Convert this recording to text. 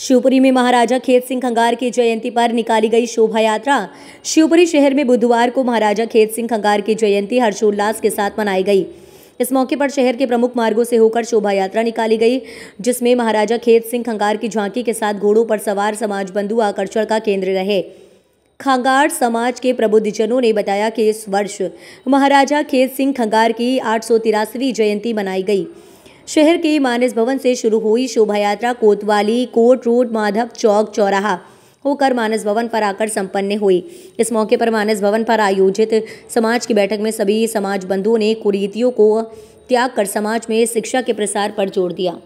शिवपुरी में महाराजा खेत सिंह खंगार की जयंती पर निकाली गई शोभा यात्रा शिवपुरी शहर में बुधवार को महाराजा खेत सिंह खंगार की जयंती हर्षोल्लास के साथ मनाई गई इस मौके पर शहर के प्रमुख मार्गों से होकर शोभा यात्रा निकाली गई जिसमें महाराजा खेत सिंह खंगार की झांकी के साथ घोड़ों पर सवार समाज बंधु आकर्षण का केंद्र रहे खंगार समाज के प्रबुद्धजनों ने बताया कि इस वर्ष महाराजा खेत सिंह खंगार की आठ जयंती मनाई गई शहर के मानस भवन से शुरू हुई शोभा यात्रा कोतवाली कोट रोड माधव चौक चौराहा होकर मानस भवन पर आकर संपन्न हुई इस मौके पर मानस भवन पर आयोजित समाज की बैठक में सभी समाज बंधुओं ने कुरीतियों को त्याग कर समाज में शिक्षा के प्रसार पर जोर दिया